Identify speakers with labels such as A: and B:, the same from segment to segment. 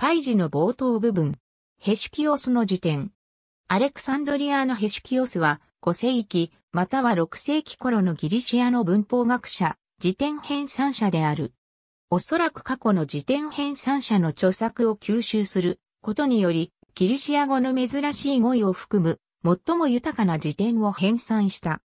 A: パイジの冒頭部分。ヘシュキオスの辞典。アレクサンドリアのヘシュキオスは5世紀または6世紀頃のギリシアの文法学者、辞典編纂者である。おそらく過去の辞典編纂者の著作を吸収することにより、ギリシア語の珍しい語彙を含む最も豊かな辞典を編纂した。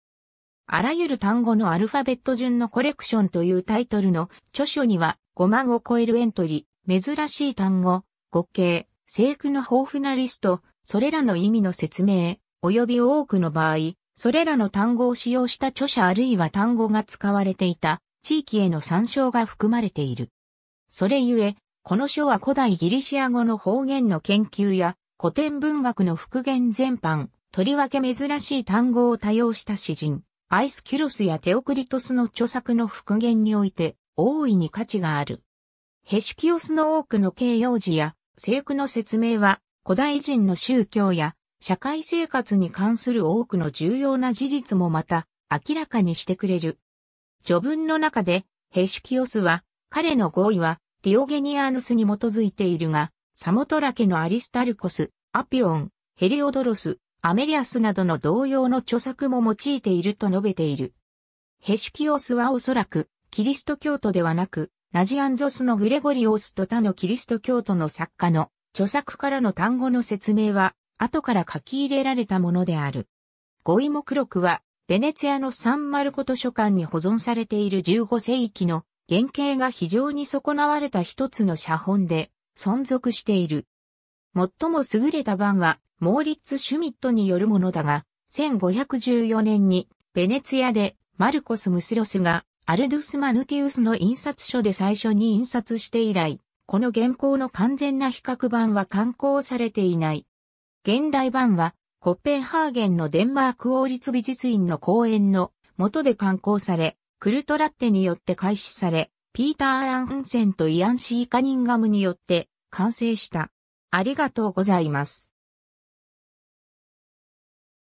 A: あらゆる単語のアルファベット順のコレクションというタイトルの著書には5万を超えるエントリー。珍しい単語、語形、制句の豊富なリスト、それらの意味の説明、及び多くの場合、それらの単語を使用した著者あるいは単語が使われていた地域への参照が含まれている。それゆえ、この書は古代ギリシア語の方言の研究や古典文学の復元全般、とりわけ珍しい単語を多用した詩人、アイスキュロスやテオクリトスの著作の復元において大いに価値がある。ヘシキオスの多くの形容詞や聖句の説明は古代人の宗教や社会生活に関する多くの重要な事実もまた明らかにしてくれる。序文の中でヘシキオスは彼の合意はディオゲニアヌスに基づいているが、サモトラ家のアリスタルコス、アピオン、ヘリオドロス、アメリアスなどの同様の著作も用いていると述べている。ヘシキオスはおそらくキリスト教徒ではなく、ナジアンゾスのグレゴリオスと他のキリスト教徒の作家の著作からの単語の説明は後から書き入れられたものである。語彙目録はベネツィアのサンマルコ図書館に保存されている15世紀の原型が非常に損なわれた一つの写本で存続している。最も優れた版はモーリッツ・シュミットによるものだが、1514年にベネツィアでマルコス・ムスロスがアルドゥス・マヌティウスの印刷所で最初に印刷して以来、この原稿の完全な比較版は刊行されていない。現代版は、コッペンハーゲンのデンマーク王立美術院の公演の元で刊行され、クルトラッテによって開始され、ピーター・アラン・フンセンとイアン・シー・カニンガムによって完成した。ありがとうございます。